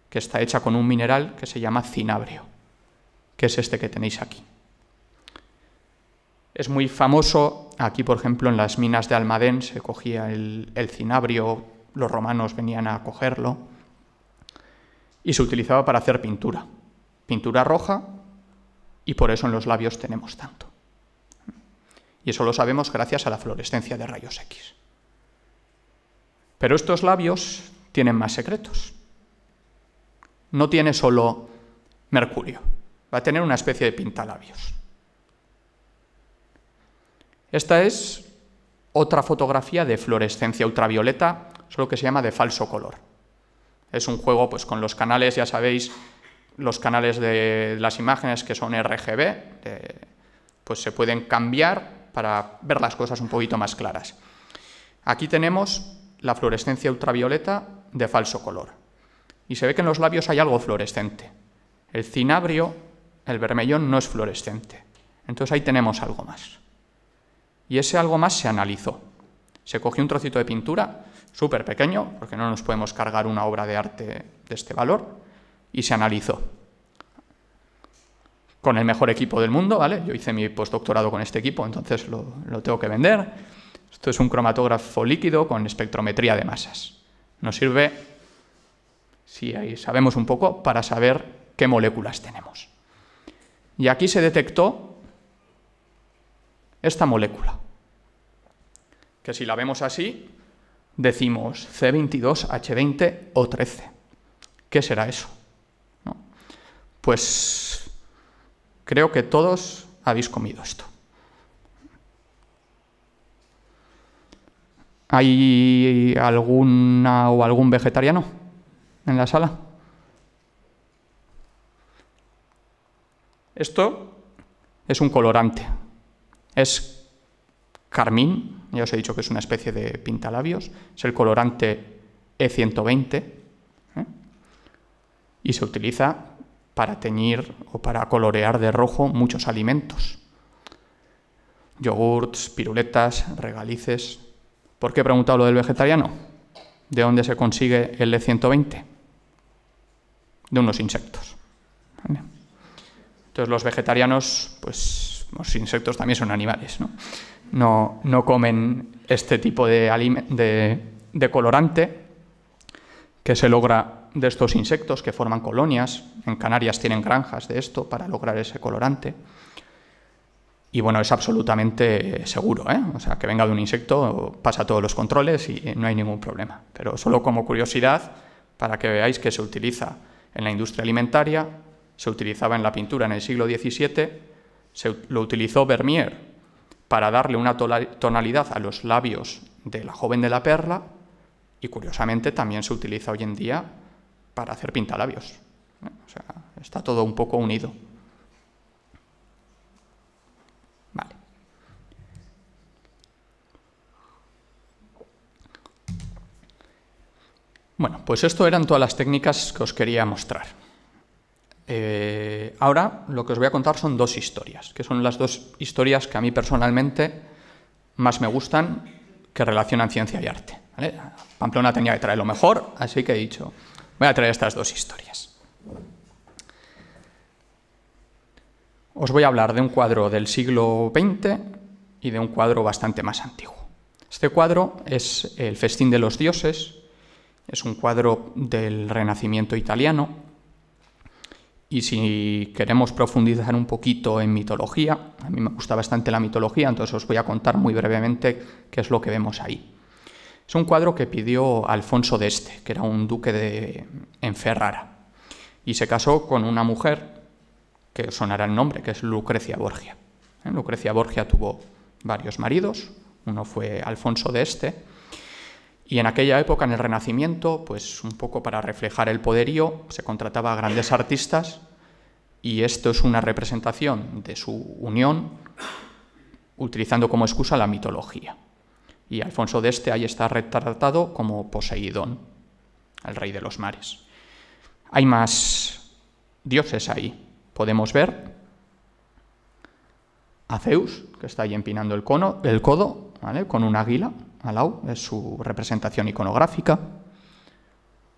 que está hecha con un mineral que se llama cinabrio, que es este que tenéis aquí. Es muy famoso Aquí, por ejemplo, en las minas de Almadén se cogía el, cinabrio, los romanos venían a cogerlo, y se utilizaba para hacer pintura. Pintura roja, y por eso en los labios tenemos tanto. Y eso lo sabemos gracias a la fluorescencia de rayos X. Pero estos labios tienen más secretos. No tiene solo mercurio, va a tener una especie de pintalabios. Esta es otra fotografía de fluorescencia ultravioleta, solo que se llama de falso color. Es un juego pues, con los canales, ya sabéis, los canales de las imágenes que son RGB, pues se pueden cambiar para ver las cosas un poquito más claras. Aquí tenemos la fluorescencia ultravioleta de falso color. Y se ve que en los labios hay algo fluorescente. El cinabrio, el vermellón, no es fluorescente. Entonces ahí tenemos algo más. Y ese algo más se analizó. Se cogió un trocito de pintura, súper pequeño, porque no nos podemos cargar una obra de arte de este valor, y se analizó. Con el mejor equipo del mundo, ¿vale? Yo hice mi postdoctorado con este equipo, entonces lo, lo tengo que vender. Esto es un cromatógrafo líquido con espectrometría de masas. Nos sirve, si ahí sabemos un poco, para saber qué moléculas tenemos. Y aquí se detectó esta molécula. Que si la vemos así, decimos C22H20O13. ¿Qué será eso? Pues creo que todos habéis comido esto. ¿Hay alguna o algún vegetariano en la sala? Esto es un colorante, es carmín, ya os he dicho que es una especie de pintalabios, es el colorante E120 ¿eh? y se utiliza para teñir o para colorear de rojo muchos alimentos. Yogurts, piruletas, regalices. ¿Por qué he preguntado lo del vegetariano? ¿De dónde se consigue el E120? De unos insectos. Entonces los vegetarianos, pues los, insectos también son animales, ¿no? No, comen este tipo de, de colorante que se logra de estos insectos que forman colonias. En Canarias tienen granjas de esto para lograr ese colorante. Y bueno, es absolutamente seguro, ¿eh? O sea, que venga de un insecto, pasa todos los controles y eh, no hay ningún problema. Pero solo como curiosidad, para que veáis que se utiliza en la industria alimentaria, se utilizaba en la pintura en el siglo XVII se lo utilizó Vermeer para darle una tonalidad a los labios de la joven de la perla y curiosamente también se utiliza hoy en día para hacer pintalabios. ¿eh? está todo un poco unido. Vale. Bueno, pues esto eran todas las técnicas que os quería mostrar ahora lo que os voy a contar son dos historias, que son las dos historias que a mí personalmente más me gustan que relacionan ciencia y arte. Pamplona tenía que traer lo mejor, así que he dicho, voy a traer estas dos historias. Os voy a hablar de un cuadro del siglo XX y de un cuadro bastante más antiguo. Este cuadro es El Festín de los Dioses, es un cuadro del Renacimiento italiano y si queremos profundizar un poquito en mitología, a mí me gusta bastante la mitología, entonces os voy a contar muy brevemente qué es lo que vemos ahí. Es un cuadro que pidió Alfonso de Este, que era un duque de, en Ferrara, y se casó con una mujer que sonará el nombre, que es Lucrecia Borgia. ¿Eh? Lucrecia Borgia tuvo varios maridos, uno fue Alfonso de Este, y en aquella época, en el Renacimiento, pues un poco para reflejar el poderío, se contrataba a grandes artistas y esto es una representación de su unión utilizando como excusa la mitología. Y Alfonso de Este ahí está retratado como Poseidón, el rey de los mares. Hay más dioses ahí. Podemos ver a Zeus, que está ahí empinando el, cono, el codo, con un águila, Alau es su representación iconográfica.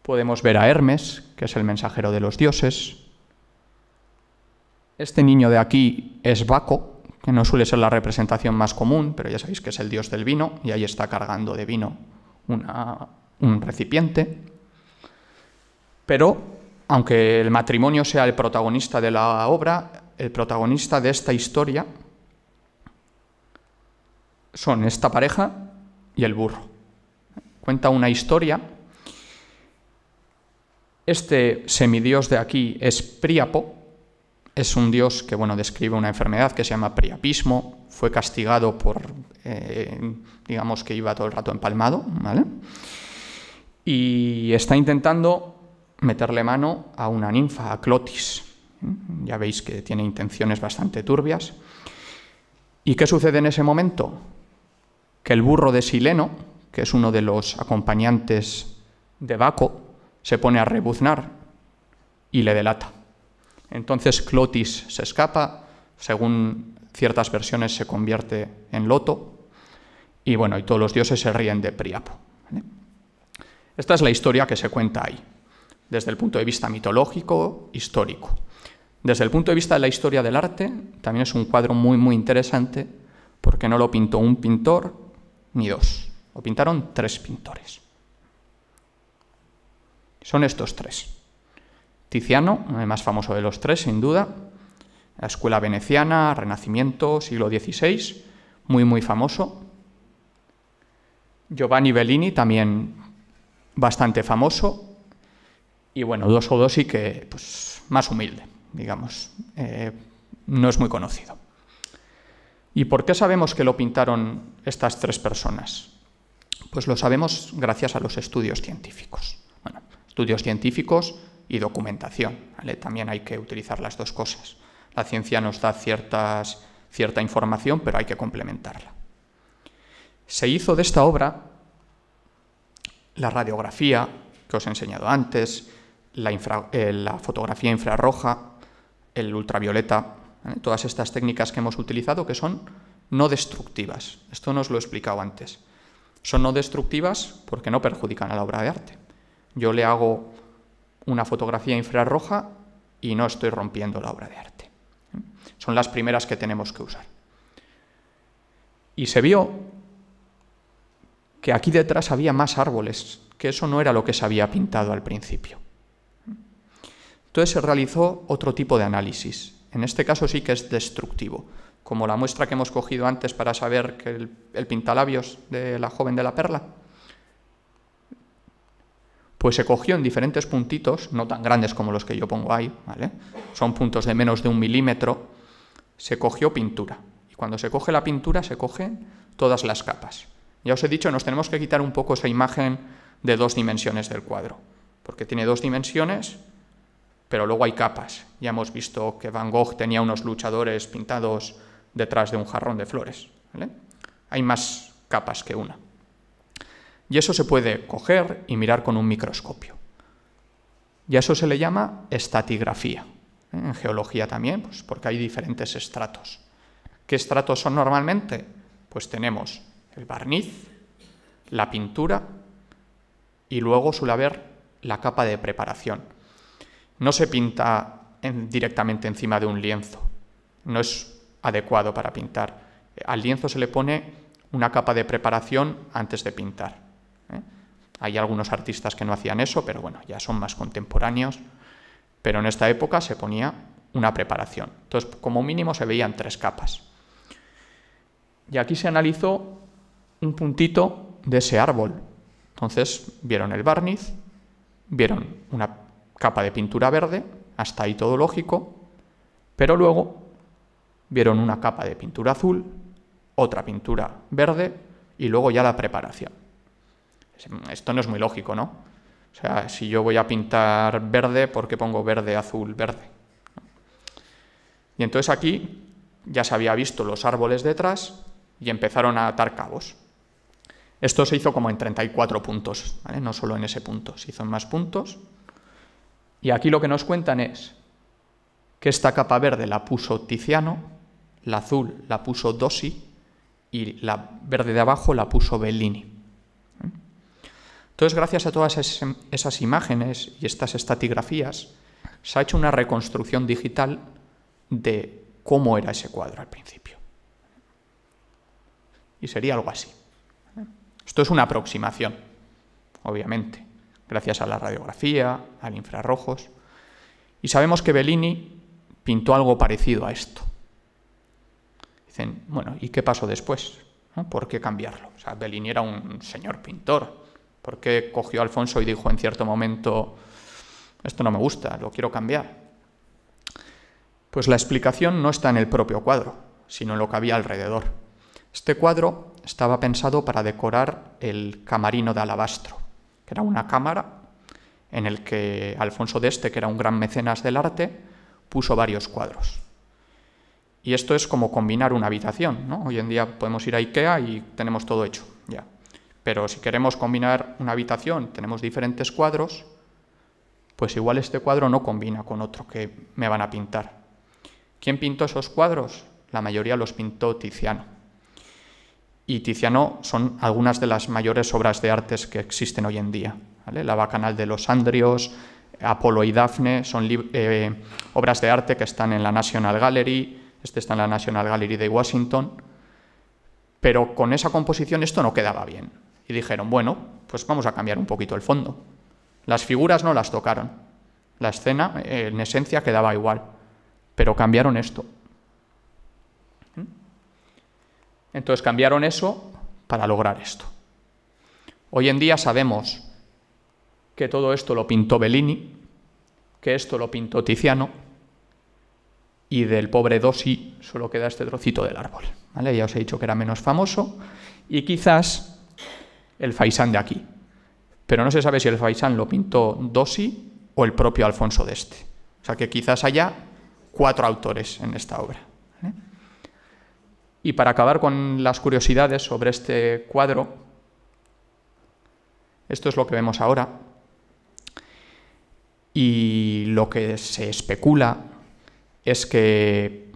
Podemos ver a Hermes, que es el mensajero de los dioses. Este niño de aquí es Baco, que no suele ser la representación más común, pero ya sabéis que es el dios del vino, y ahí está cargando de vino un recipiente. Pero, aunque el matrimonio sea el protagonista de la obra, el protagonista de esta historia son esta pareja y el burro. Cuenta una historia. Este semidios de aquí es Priapo. es un dios que bueno, describe una enfermedad que se llama priapismo, fue castigado por, eh, digamos que iba todo el rato empalmado, ¿vale? Y está intentando meterle mano a una ninfa, a Clotis. Ya veis que tiene intenciones bastante turbias. ¿Y qué sucede en ese momento? que el burro de Sileno, que es uno de los acompañantes de Baco, se pone a rebuznar y le delata. Entonces Clotis se escapa, según ciertas versiones se convierte en Loto, y bueno, y todos los dioses se ríen de Priapo. Esta es la historia que se cuenta ahí, desde el punto de vista mitológico, histórico. Desde el punto de vista de la historia del arte, también es un cuadro muy, muy interesante, porque no lo pintó un pintor, ni dos. Lo pintaron tres pintores. Son estos tres. Tiziano, el más famoso de los tres, sin duda. La escuela veneciana, Renacimiento, siglo XVI, muy, muy famoso. Giovanni Bellini, también bastante famoso. Y bueno, dos o dos y que pues, más humilde, digamos. Eh, no es muy conocido. ¿Y por qué sabemos que lo pintaron estas tres personas? Pues lo sabemos gracias a los estudios científicos. estudios científicos y documentación. También hay que utilizar las dos cosas. La ciencia nos da ciertas, cierta información, pero hay que complementarla. Se hizo de esta obra la radiografía que os he enseñado antes, la eh, fotografía infrarroja, el ultravioleta, ¿eh? Todas estas técnicas que hemos utilizado que son no destructivas. Esto nos lo he explicado antes. Son no destructivas porque no perjudican a la obra de arte. Yo le hago una fotografía infrarroja y no estoy rompiendo la obra de arte. ¿eh? Son las primeras que tenemos que usar. Y se vio que aquí detrás había más árboles, que eso no era lo que se había pintado al principio. ¿eh? Entonces se realizó otro tipo de análisis, en este caso sí que es destructivo, como la muestra que hemos cogido antes para saber que el, pintalabios de la joven de la perla, pues se cogió en diferentes puntitos, no tan grandes como los que yo pongo ahí, ¿vale? Son puntos de menos de un milímetro, se cogió pintura. Y cuando se coge la pintura, se cogen todas las capas. Ya os he dicho, nos tenemos que quitar un poco esa imagen de dos dimensiones del cuadro, porque tiene dos dimensiones pero luego hay capas. Ya hemos visto que Van Gogh tenía unos luchadores pintados detrás de un jarrón de flores. Hay más capas que una. Y eso se puede coger y mirar con un microscopio. Y a eso se le llama estatigrafía. ¿eh? En geología también, pues, porque hay diferentes estratos. ¿Qué estratos son normalmente? Pues tenemos el barniz, la pintura y luego suele haber la capa de preparación no se pinta directamente encima de un lienzo. No es adecuado para pintar. Al lienzo se le pone una capa de preparación antes de pintar. ¿eh? Hay algunos artistas que no hacían eso, pero bueno, ya son más contemporáneos. Pero en esta época se ponía una preparación. Entonces, como mínimo se veían tres capas. Y aquí se analizó un puntito de ese árbol. Entonces, vieron el barniz, vieron una capa de pintura verde, hasta ahí todo lógico, pero luego vieron una capa de pintura azul, otra pintura verde y luego ya la preparación. Esto no es muy lógico, ¿no? O sea, si yo voy a pintar verde, ¿por qué pongo verde, azul, verde? Y entonces aquí ya se había visto los árboles detrás y empezaron a atar cabos. Esto se hizo como en 34 puntos, no solo en ese punto, se hizo en más puntos. Y aquí lo que nos cuentan es que esta capa verde la puso Tiziano, la azul la puso Dossi y la verde de abajo la puso Bellini. Entonces, gracias a todas esas imágenes y estas estatigrafías, se ha hecho una reconstrucción digital de cómo era ese cuadro al principio. Y sería algo así. Esto es una aproximación, obviamente gracias a la radiografía, al infrarrojos. Y sabemos que Bellini pintó algo parecido a esto. Dicen, bueno, ¿y qué pasó después? ¿Por qué cambiarlo? Bellini era un señor pintor. ¿Por qué cogió a Alfonso y dijo en cierto momento, esto no me gusta, lo quiero cambiar? Pues la explicación no está en el propio cuadro, sino en lo que había alrededor. Este cuadro estaba pensado para decorar el camarino de alabastro, que era una cámara en el que Alfonso d'Este, que era un gran mecenas del arte, puso varios cuadros. Y esto es como combinar una habitación, Hoy en día podemos ir a IKEA y tenemos todo hecho, ya. Pero si queremos combinar una habitación, tenemos diferentes cuadros, pues igual este cuadro no combina con otro que me van a pintar. ¿Quién pintó esos cuadros? La mayoría los pintó Tiziano y Tiziano son algunas de las mayores obras de artes que existen hoy en día. La Bacanal de los Andrios, Apolo y Dafne son eh, obras de arte que están en la National Gallery, este está en la National Gallery de Washington, pero con esa composición esto no quedaba bien. Y dijeron, bueno, pues vamos a cambiar un poquito el fondo. Las figuras no las tocaron, la escena eh, en esencia quedaba igual, pero cambiaron esto. Entonces cambiaron eso para lograr esto. Hoy en día sabemos que todo esto lo pintó Bellini, que esto lo pintó Tiziano, y del pobre Dossi solo queda este trocito del árbol. Ya os he dicho que era menos famoso, y quizás el faisán de aquí. Pero no se sabe si el faisán lo pintó Dossi o el propio Alfonso de este. O sea que quizás haya cuatro autores en esta obra. Y para acabar con las curiosidades sobre este cuadro, esto es lo que vemos ahora. Y lo que se especula es que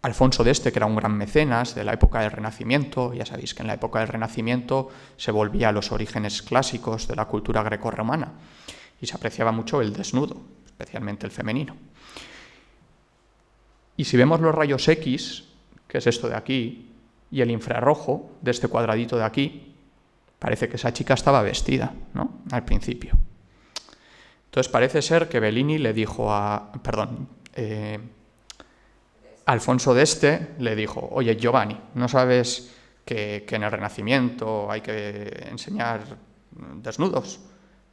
Alfonso de Este, que era un gran mecenas de la época del Renacimiento, ya sabéis que en la época del Renacimiento se volvía a los orígenes clásicos de la cultura grecorromana y se apreciaba mucho el desnudo, especialmente el femenino. Y si vemos los rayos X, que es esto de aquí, y el infrarrojo de este cuadradito de aquí, parece que esa chica estaba vestida, ¿no? Al principio. Entonces parece ser que Bellini le dijo a... perdón, eh, Alfonso de Este le dijo, oye Giovanni, ¿no sabes que, que en el Renacimiento hay que enseñar desnudos?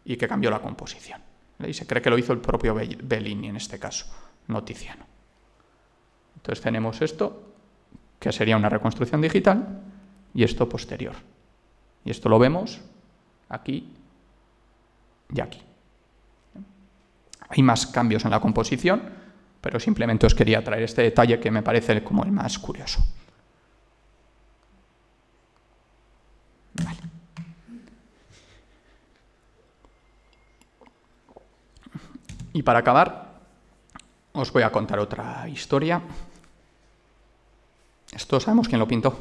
Y que cambió la composición. Y se cree que lo hizo el propio Bellini en este caso, Noticiano. Entonces tenemos esto, que sería una reconstrucción digital, y esto posterior. Y esto lo vemos aquí y aquí. Hay más cambios en la composición, pero simplemente os quería traer este detalle que me parece como el más curioso. Y para acabar, os voy a contar otra historia todos sabemos quién lo pintó.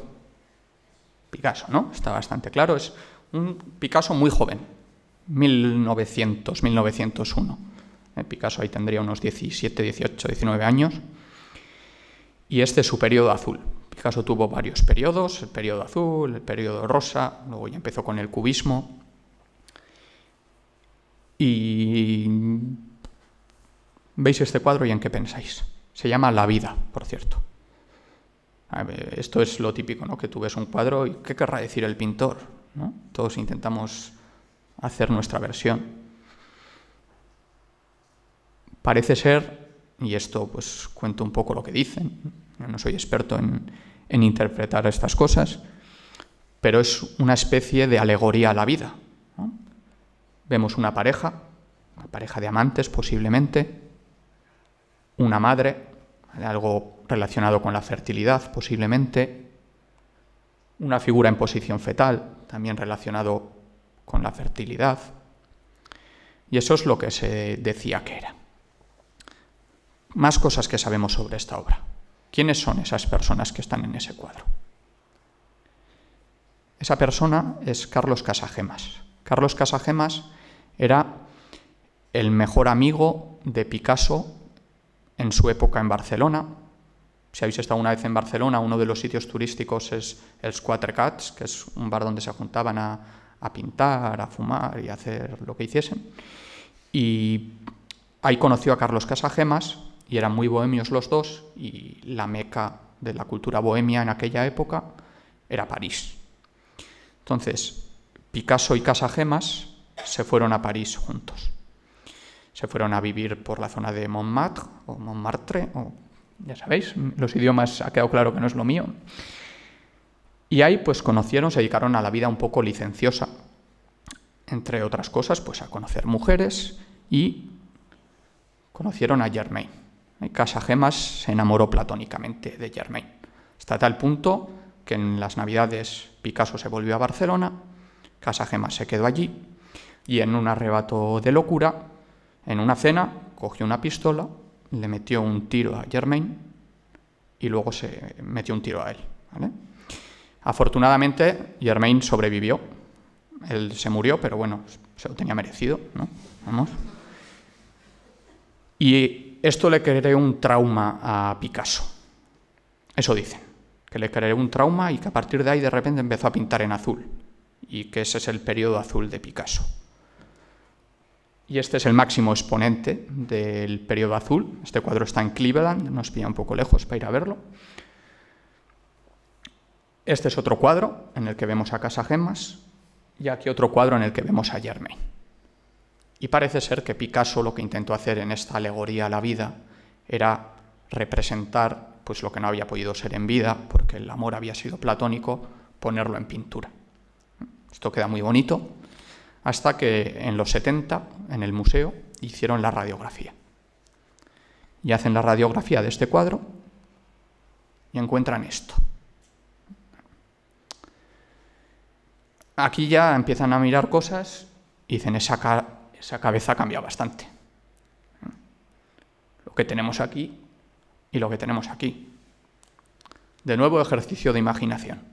Picasso, ¿no? Está bastante claro. Es un Picasso muy joven, 1900, 1901. Eh, Picasso ahí tendría unos 17, 18, 19 años. Y este es su periodo azul. Picasso tuvo varios periodos, el periodo azul, el periodo rosa, luego ya empezó con el cubismo. Y veis este cuadro y en qué pensáis. Se llama La vida, por cierto. Esto es lo típico, ¿no? Que tú ves un cuadro y ¿qué querrá decir el pintor? Todos intentamos hacer nuestra versión. Parece ser, y esto pues cuento un poco lo que dicen, no soy experto en, interpretar estas cosas, pero es una especie de alegoría a la vida. Vemos una pareja, una pareja de amantes posiblemente, una madre, algo relacionado con la fertilidad, posiblemente. Una figura en posición fetal, también relacionado con la fertilidad. Y eso es lo que se decía que era. Más cosas que sabemos sobre esta obra. ¿Quiénes son esas personas que están en ese cuadro? Esa persona es Carlos Casagemas. Carlos Casagemas era el mejor amigo de Picasso en su época en Barcelona, si habéis estado una vez en Barcelona, uno de los sitios turísticos es el squatter Cats, que es un bar donde se juntaban a, pintar, a fumar y hacer lo que hiciesen. Y ahí conoció a Carlos Casagemas, y eran muy bohemios los dos, y la meca de la cultura bohemia en aquella época era París. Entonces, Picasso y Casagemas se fueron a París juntos. Se fueron a vivir por la zona de Montmartre, o Montmartre, ya sabéis, los idiomas ha quedado claro que no es lo mío. Y ahí pues conocieron, se dedicaron a la vida un poco licenciosa, entre otras cosas, pues a conocer mujeres y conocieron a Germain. Eh, Gemas se enamoró platónicamente de Germain, hasta tal punto que en las Navidades Picasso se volvió a Barcelona, Casa Gemas se quedó allí y en un arrebato de locura, en una cena, cogió una pistola le metió un tiro a Germain y luego se metió un tiro a él. Afortunadamente, Germain sobrevivió. Él se murió, pero bueno, se lo tenía merecido, ¿no? Vamos. Y esto le creó un trauma a Picasso. Eso dicen, que le creó un trauma y que a partir de ahí de repente empezó a pintar en azul. Y que ese es el periodo azul de Picasso. Y este es el máximo exponente del periodo azul. Este cuadro está en Cleveland, nos pilla un poco lejos para ir a verlo. Este es otro cuadro en el que vemos a Casa Gemas y aquí otro cuadro en el que vemos a Germain. Y parece ser que Picasso lo que intentó hacer en esta alegoría a la vida era representar pues lo que no había podido ser en vida, porque el amor había sido platónico, ponerlo en pintura. Esto queda muy bonito, hasta que en los 70, en el museo, hicieron la radiografía. Y hacen la radiografía de este cuadro y encuentran esto. Aquí ya empiezan a mirar cosas y dicen, esa, esa cabeza cambia bastante. Lo que tenemos aquí y lo que tenemos aquí. De nuevo, ejercicio de imaginación.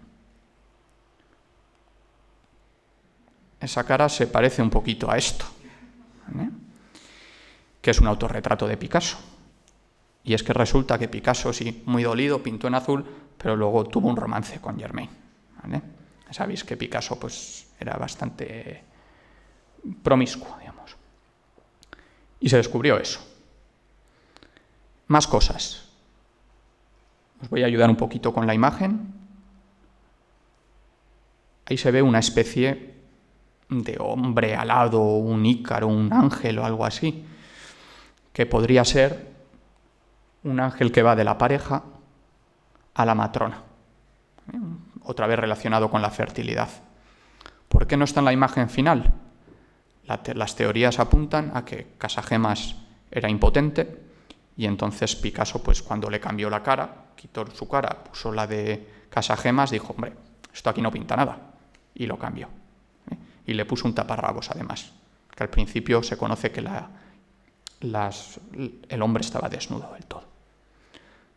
esa cara se parece un poquito a esto, ¿eh? que es un autorretrato de Picasso. Y es que resulta que Picasso, sí, muy dolido, pintó en azul, pero luego tuvo un romance con Germain. Sabéis que Picasso pues, era bastante promiscuo, digamos. Y se descubrió eso. Más cosas. Os voy a ayudar un poquito con la imagen. Ahí se ve una especie de hombre alado, un ícaro, un ángel o algo así, que podría ser un ángel que va de la pareja a la matrona, ¿eh? otra vez relacionado con la fertilidad. ¿Por qué no está en la imagen final? las teorías apuntan a que Casagemas era impotente y entonces Picasso, pues cuando le cambió la cara, quitó su cara, puso la de Casagemas, dijo, hombre, esto aquí no pinta nada, y lo cambió y le puso un taparrabos además, que al principio se conoce que la, las, el hombre estaba desnudo del todo.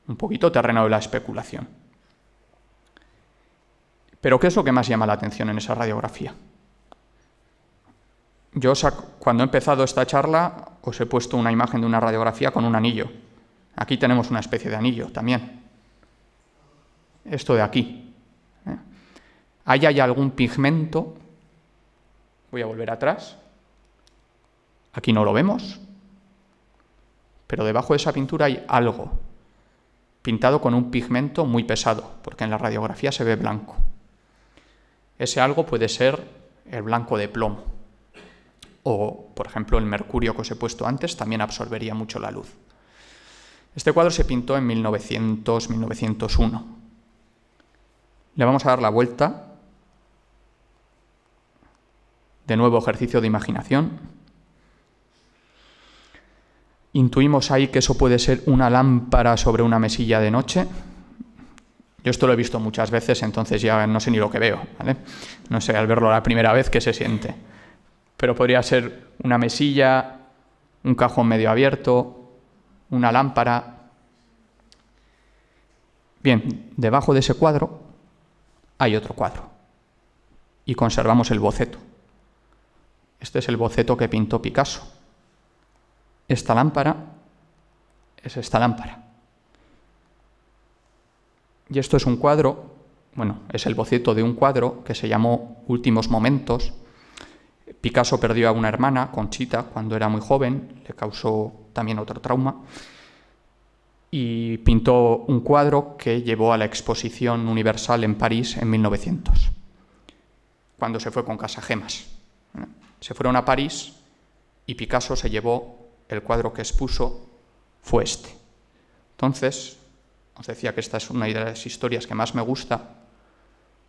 Un poquito terreno de la especulación. Pero ¿qué es lo que más llama la atención en esa radiografía? Yo cuando he empezado esta charla os he puesto una imagen de una radiografía con un anillo. Aquí tenemos una especie de anillo también. Esto de aquí. ¿eh? Ahí hay algún pigmento Voy a volver atrás. Aquí no lo vemos, pero debajo de esa pintura hay algo, pintado con un pigmento muy pesado, porque en la radiografía se ve blanco. Ese algo puede ser el blanco de plomo, o por ejemplo el mercurio que os he puesto antes también absorbería mucho la luz. Este cuadro se pintó en 1900-1901. Le vamos a dar la vuelta de nuevo ejercicio de imaginación. Intuimos ahí que eso puede ser una lámpara sobre una mesilla de noche. Yo esto lo he visto muchas veces, entonces ya no sé ni lo que veo, ¿vale? No sé al verlo la primera vez qué se siente. Pero podría ser una mesilla, un cajón medio abierto, una lámpara. Bien, debajo de ese cuadro hay otro cuadro y conservamos el boceto. Este es el boceto que pintó Picasso. Esta lámpara es esta lámpara. Y esto es un cuadro, bueno, es el boceto de un cuadro que se llamó Últimos Momentos. Picasso perdió a una hermana, Conchita, cuando era muy joven, le causó también otro trauma, y pintó un cuadro que llevó a la Exposición Universal en París en 1900, cuando se fue con gemas se fueron a París y Picasso se llevó el cuadro que expuso, fue este. Entonces, os decía que esta es una de las historias que más me gusta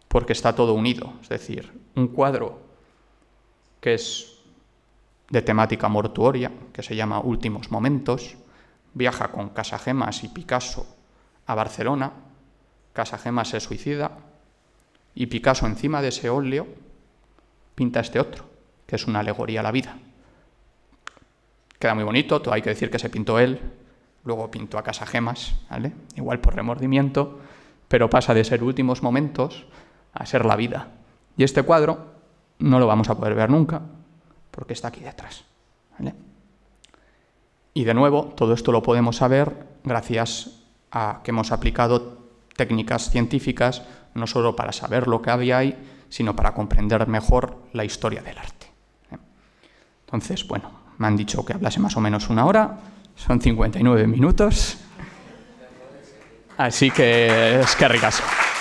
porque está todo unido, es decir, un cuadro que es de temática mortuoria, que se llama Últimos Momentos, viaja con Casagemas y Picasso a Barcelona, Casagemas se suicida y Picasso encima de ese óleo pinta este otro es una alegoría a la vida. Queda muy bonito, hay que decir que se pintó él, luego pintó a Casa Gemas, igual por remordimiento, pero pasa de ser últimos momentos a ser la vida. Y este cuadro no lo vamos a poder ver nunca, porque está aquí detrás. Y de nuevo, todo esto lo podemos saber gracias a que hemos aplicado técnicas científicas, no solo para saber lo que había ahí, sino para comprender mejor la historia del arte. Entonces, bueno, me han dicho que hablase más o menos una hora, son 59 minutos. Así que es que ricas.